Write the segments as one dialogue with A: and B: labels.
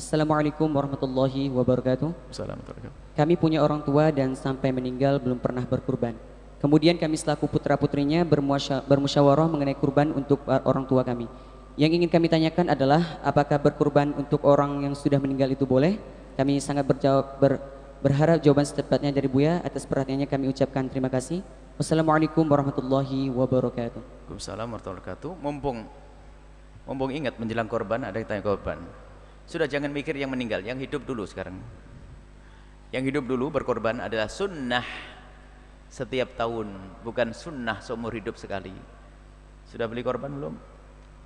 A: Assalamualaikum warahmatullahi wabarakatuh. Assalamualaikum. Kami punya orang tua dan sampai meninggal belum pernah berkurban. Kemudian kami selaku putra putrinya bermusyawarah mengenai kurban untuk uh, orang tua kami. Yang ingin kami tanyakan adalah apakah berkurban untuk orang yang sudah meninggal itu boleh? Kami sangat berjawab ber, berharap jawaban setepatnya dari Buya atas perhatiannya kami ucapkan terima kasih. Assalamualaikum warahmatullahi wabarakatuh. Waalaikumsalam warahmatullahi wabarakatuh. Mumpung mumpung ingat menjelang korban ada yang tanya korban. Sudah jangan mikir yang meninggal, yang hidup dulu sekarang. Yang hidup dulu berkorban adalah sunnah setiap tahun, bukan sunnah seumur hidup sekali. Sudah beli korban belum?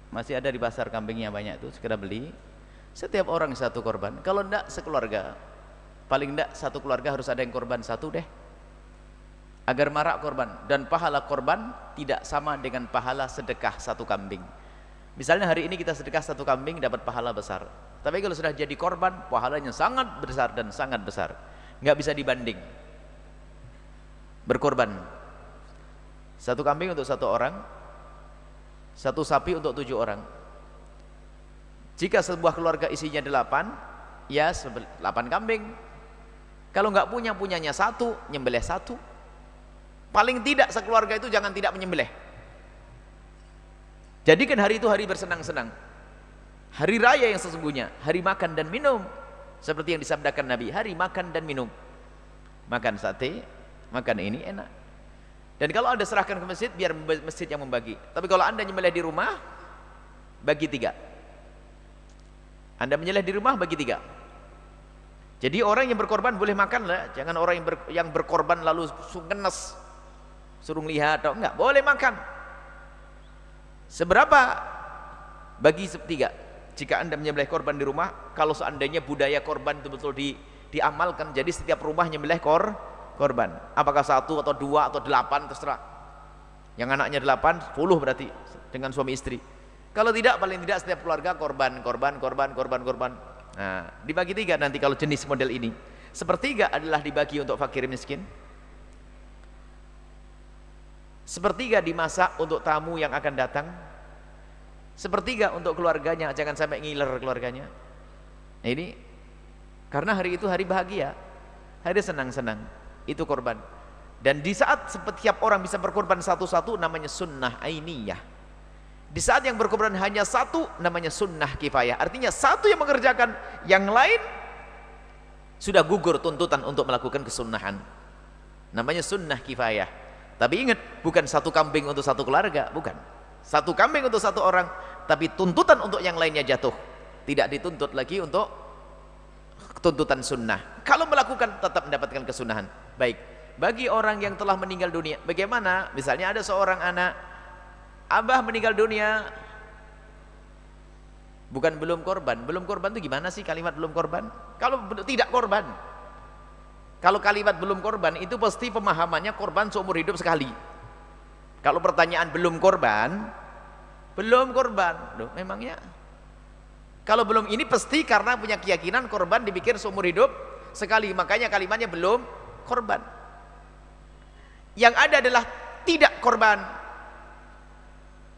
A: Masih ada di pasar kambingnya banyak itu segera beli. Setiap orang satu korban. Kalau enggak sekeluarga. Paling enggak satu keluarga harus ada yang korban satu deh. Agar marak korban dan pahala korban tidak sama dengan pahala sedekah satu kambing. Misalnya hari ini kita sedekah satu kambing dapat pahala besar. Tapi kalau sudah jadi korban, pahalanya sangat besar dan sangat besar. Nggak bisa dibanding. Berkorban. Satu kambing untuk satu orang, satu sapi untuk tujuh orang. Jika sebuah keluarga isinya delapan, ya delapan kambing. Kalau nggak punya, punyanya satu, nyembelih satu. Paling tidak sekeluarga itu jangan tidak menyembelih Jadikan hari itu hari bersenang-senang. Hari raya yang sesungguhnya, hari makan dan minum. Seperti yang disabdakan Nabi, hari makan dan minum. Makan sate, makan ini enak. Dan kalau Anda serahkan ke masjid, biar masjid yang membagi. Tapi kalau Anda nyembelih di rumah, bagi tiga. Anda menyembelih di rumah, bagi tiga. Jadi orang yang berkorban boleh makan lah, jangan orang yang, berkorban lalu sungenes, suruh lihat atau enggak, boleh makan Seberapa bagi sepertiga? Jika Anda menyembelih korban di rumah, kalau seandainya budaya korban itu betul di, diamalkan, jadi setiap rumah menyembelih kor, korban. Apakah satu atau dua atau delapan terserah. Yang anaknya delapan, sepuluh berarti dengan suami istri. Kalau tidak, paling tidak setiap keluarga korban, korban, korban, korban, korban. Nah, dibagi tiga nanti kalau jenis model ini. Sepertiga adalah dibagi untuk fakir miskin, Sepertiga dimasak untuk tamu yang akan datang. Sepertiga untuk keluarganya, jangan sampai ngiler keluarganya. Nah, ini karena hari itu hari bahagia, hari senang-senang. Itu korban. Dan di saat setiap orang bisa berkorban satu-satu namanya sunnah ainiyah. Di saat yang berkorban hanya satu namanya sunnah kifayah. Artinya satu yang mengerjakan, yang lain sudah gugur tuntutan untuk melakukan kesunnahan. Namanya sunnah kifayah. Tapi ingat, bukan satu kambing untuk satu keluarga, bukan. Satu kambing untuk satu orang, tapi tuntutan untuk yang lainnya jatuh. Tidak dituntut lagi untuk tuntutan sunnah. Kalau melakukan tetap mendapatkan kesunahan. Baik, bagi orang yang telah meninggal dunia, bagaimana? Misalnya ada seorang anak, abah meninggal dunia, bukan belum korban. Belum korban itu gimana sih kalimat belum korban? Kalau tidak korban, kalau kalimat belum korban itu pasti pemahamannya korban seumur hidup sekali. Kalau pertanyaan belum korban, belum korban. Duh, memangnya kalau belum ini pasti karena punya keyakinan korban dipikir seumur hidup sekali. Makanya kalimatnya belum korban. Yang ada adalah tidak korban.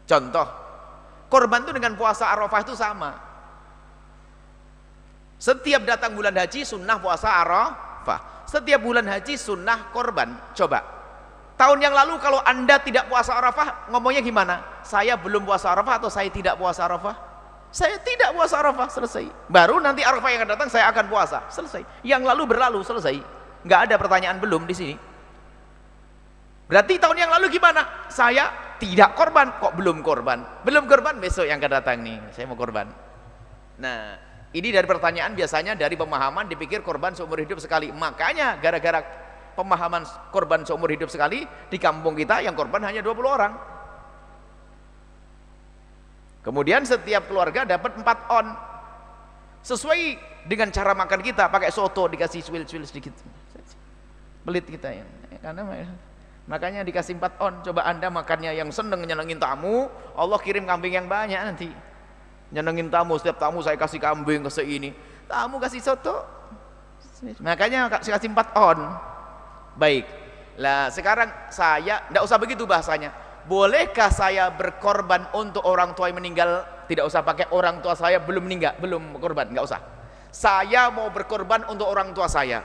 A: Contoh, korban itu dengan puasa Arafah itu sama. Setiap datang bulan haji sunnah puasa Arafah setiap bulan haji sunnah korban coba tahun yang lalu kalau anda tidak puasa arafah ngomongnya gimana saya belum puasa arafah atau saya tidak puasa arafah saya tidak puasa arafah selesai baru nanti arafah yang akan datang saya akan puasa selesai yang lalu berlalu selesai nggak ada pertanyaan belum di sini berarti tahun yang lalu gimana saya tidak korban kok belum korban belum korban besok yang akan datang nih saya mau korban nah ini dari pertanyaan biasanya dari pemahaman dipikir korban seumur hidup sekali. Makanya gara-gara pemahaman korban seumur hidup sekali di kampung kita yang korban hanya 20 orang. Kemudian setiap keluarga dapat 4 on. Sesuai dengan cara makan kita, pakai soto dikasih swil-swil sedikit. Pelit kita ya. ya Karena makanya dikasih 4 on. Coba Anda makannya yang seneng nyenengin tamu, Allah kirim kambing yang banyak nanti nyenengin tamu setiap tamu saya kasih kambing ke ini tamu kasih soto makanya saya kasih empat on baik lah sekarang saya tidak usah begitu bahasanya bolehkah saya berkorban untuk orang tua yang meninggal tidak usah pakai orang tua saya belum meninggal belum korban nggak usah saya mau berkorban untuk orang tua saya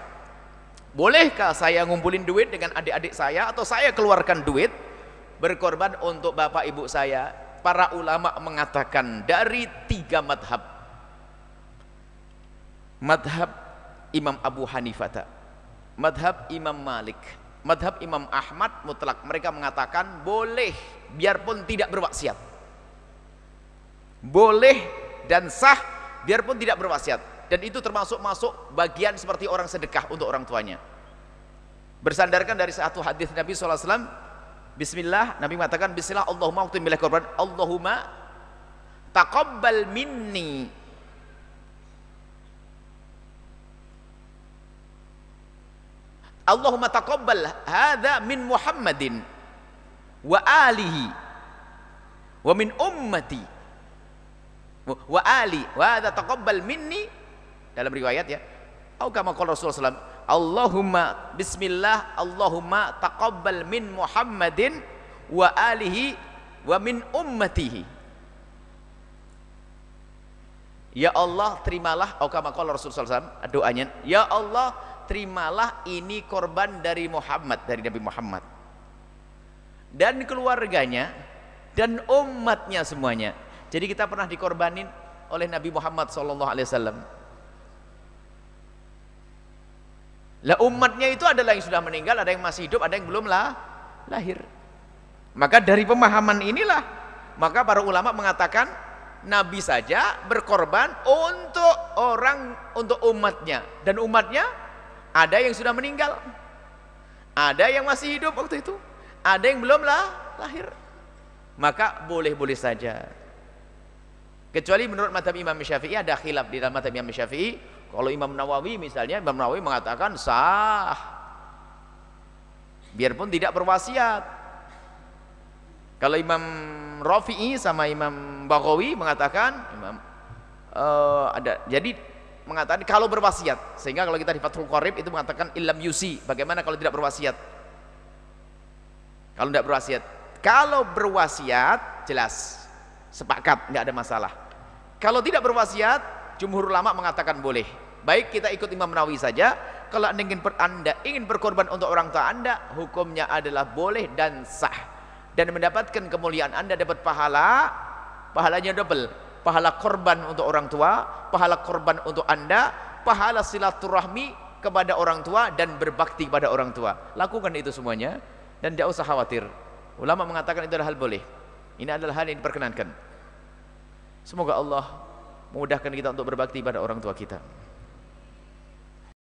A: bolehkah saya ngumpulin duit dengan adik-adik saya atau saya keluarkan duit berkorban untuk bapak ibu saya para ulama mengatakan dari tiga madhab madhab Imam Abu Hanifah madhab Imam Malik madhab Imam Ahmad mutlak mereka mengatakan boleh biarpun tidak berwasiat boleh dan sah biarpun tidak berwasiat dan itu termasuk masuk bagian seperti orang sedekah untuk orang tuanya bersandarkan dari satu hadis Nabi SAW Bismillah, Nabi mengatakan Bismillah Allahumma waktu milah korban Allahumma taqabbal minni Allahumma taqabbal hadha min Muhammadin wa alihi wa min ummati wa ali wa hadha taqabbal minni dalam riwayat ya atau kama qala Rasulullah SAW, Allahumma bismillah Allahumma taqabbal min Muhammadin wa alihi wa min ummatihi. Ya Allah terimalah atau kama qala Rasulullah SAW doanya, ya Allah terimalah ini korban dari Muhammad dari Nabi Muhammad dan keluarganya dan umatnya semuanya. Jadi kita pernah dikorbanin oleh Nabi Muhammad SAW Lah umatnya itu adalah yang sudah meninggal, ada yang masih hidup, ada yang belum lah lahir. Maka dari pemahaman inilah, maka para ulama mengatakan Nabi saja berkorban untuk orang, untuk umatnya. Dan umatnya ada yang sudah meninggal, ada yang masih hidup waktu itu, ada yang belum lah lahir. Maka boleh-boleh saja. Kecuali menurut madhab Imam Syafi'i ada khilaf di dalam madhab Imam Syafi'i kalau Imam Nawawi misalnya Imam Nawawi mengatakan sah biarpun tidak berwasiat. Kalau Imam Rafi'i sama Imam Baghawi mengatakan Imam uh, ada jadi mengatakan kalau berwasiat sehingga kalau kita di Fathul Qorib itu mengatakan ilam yusi bagaimana kalau tidak berwasiat kalau tidak berwasiat kalau berwasiat jelas sepakat nggak ada masalah kalau tidak berwasiat Jumhur ulama mengatakan boleh. Baik kita ikut Imam Nawawi saja. Kalau anda ingin, anda ingin berkorban untuk orang tua anda, hukumnya adalah boleh dan sah. Dan mendapatkan kemuliaan anda dapat pahala, pahalanya double. Pahala korban untuk orang tua, pahala korban untuk anda, pahala silaturahmi kepada orang tua dan berbakti kepada orang tua. Lakukan itu semuanya dan tidak usah khawatir. Ulama mengatakan itu adalah hal boleh. Ini adalah hal yang diperkenankan. Semoga Allah Mudahkan kita untuk berbakti pada orang tua kita.